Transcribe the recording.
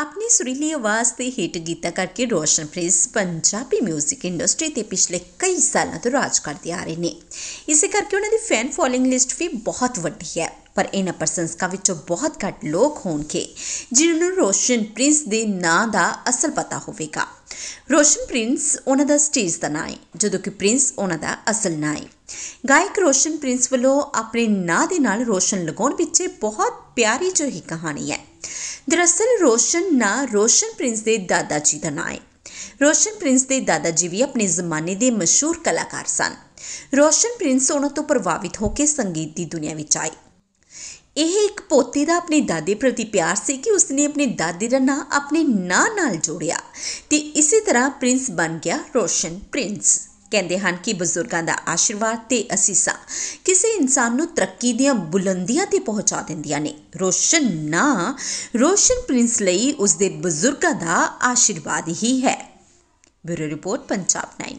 ਆਪਣੀ ਸੁਰੀਲੀ ਆਵਾਜ਼ ਤੇ ਹਿੱਟ ਗੀਤਾਂ ਕਰਕੇ ਰੋਸ਼ਨ ਪ੍ਰਿੰਸ ਪੰਜਾਬੀ 뮤직 ਇੰਡਸਟਰੀ ਤੇ ਪਿਛਲੇ ਕਈ ਸਾਲਾਂ ਤੋਂ ਰਾਜ ਕਰਦੇ ਆ ਰਹੇ ਨੇ ਇਸੇ ਕਰਕੇ ਉਹਨਾਂ ਦੀ ਫੈਨ ਫੋਲੋਇੰਗ ਲਿਸਟ ਵੀ ਬਹੁਤ ਵੱਡੀ ਹੈ ਪਰ ਇਹਨਾਂ ਕਾ ਵਿੱਚੋਂ ਬਹੁਤ ਘੱਟ ਲੋਕ ਹੋਣਗੇ ਜਿਨ੍ਹਾਂ ਨੂੰ ਰੋਸ਼ਨ ਪ੍ਰਿੰਸ ਦੇ ਨਾਂ ਦਾ ਅਸਲ ਪਤਾ ਹੋਵੇਗਾ ਰੋਸ਼ਨ ਪ੍ਰਿੰਸ ਉਹਨਾਂ ਦਾ ਸਟੇਜ ਦਾ ਨਾਂ ਹੈ ਜਦੋਂ ਕਿ ਪ੍ਰਿੰਸ ਉਹਨਾਂ ਦਾ ਅਸਲ ਨਾਂ ਹੈ ਗਾਇਕ ਰੋਸ਼ਨ ਪ੍ਰਿੰਸ ਵੱਲੋਂ ਆਪਣੇ ਨਾਂ ਦੇ ਨਾਲ ਰੋਸ਼ਨ ਲਗਾਉਣ ਪਿੱਛੇ ਬਹੁਤ ਪਿਆਰੀ ਜਿਹੀ ਕਹਾਣੀ ਹੈ ਦਰਅਸਲ ਰੋਸ਼ਨ ਨਾ ਰੋਸ਼ਨ ਪ੍ਰਿੰਸ ਦੇ ਦਾਦਾ ਜੀ ਦਾ ਨਾਂ ਹੈ ਰੋਸ਼ਨ ਪ੍ਰਿੰਸ ਦੇ ਦਾਦਾ ਜੀ ਵੀ ਆਪਣੇ ਜ਼ਮਾਨੇ ਦੇ ਮਸ਼ਹੂਰ ਕਲਾਕਾਰ ਸਨ ਰੋਸ਼ਨ ਪ੍ਰਿੰਸ ਉਹਨਾਂ ਤੋਂ ਪ੍ਰਭਾਵਿਤ ਹੋ ਕੇ ਸੰਗੀਤ ਦੀ ਦੁਨੀਆ ਵਿੱਚ ਆਏ ਇਹ ਇੱਕ ਪੋਤੇ ਦਾ ਆਪਣੇ ਦਾਦੇ ਪ੍ਰਤੀ ਪਿਆਰ ਸੀ ਕਿ ਉਸਨੇ ਆਪਣੇ ਦਾਦੇ ਦਾ ਨਾਂ ਆਪਣੇ ਨਾਂ ਨਾਲ ਜੋੜਿਆ ਤੇ ਇਸੇ ਤਰ੍ਹਾਂ ਪ੍ਰਿੰਸ ਬਣ ਗਿਆ ਰੋਸ਼ਨ ਪ੍ਰਿੰਸ ਕਹਿੰਦੇ ਹਨ ਕਿ ਬਜ਼ੁਰਗਾਂ ਦਾ ਆਸ਼ੀਰਵਾਦ ਤੇ ਅਸੀਸਾਂ ਕਿਸੇ ਇਨਸਾਨ ਨੂੰ ਤਰੱਕੀ ਦੀਆਂ ਬੁਲੰਦੀਆਂ ਤੇ ਪਹੁੰਚਾ ਦਿੰਦੀਆਂ ਨੇ ਰੋਸ਼ਨ ਨਾ ਰੋਸ਼ਨ ਪ੍ਰਿੰਸ ਲਈ ਉਸ ਦੇ ਬਜ਼ੁਰਗਾਂ ਦਾ ਆਸ਼ੀਰਵਾਦ ਹੀ ਹੈ ਬਿਊਰੋ ਰਿਪੋਰਟ ਪੰਜਾਬ 9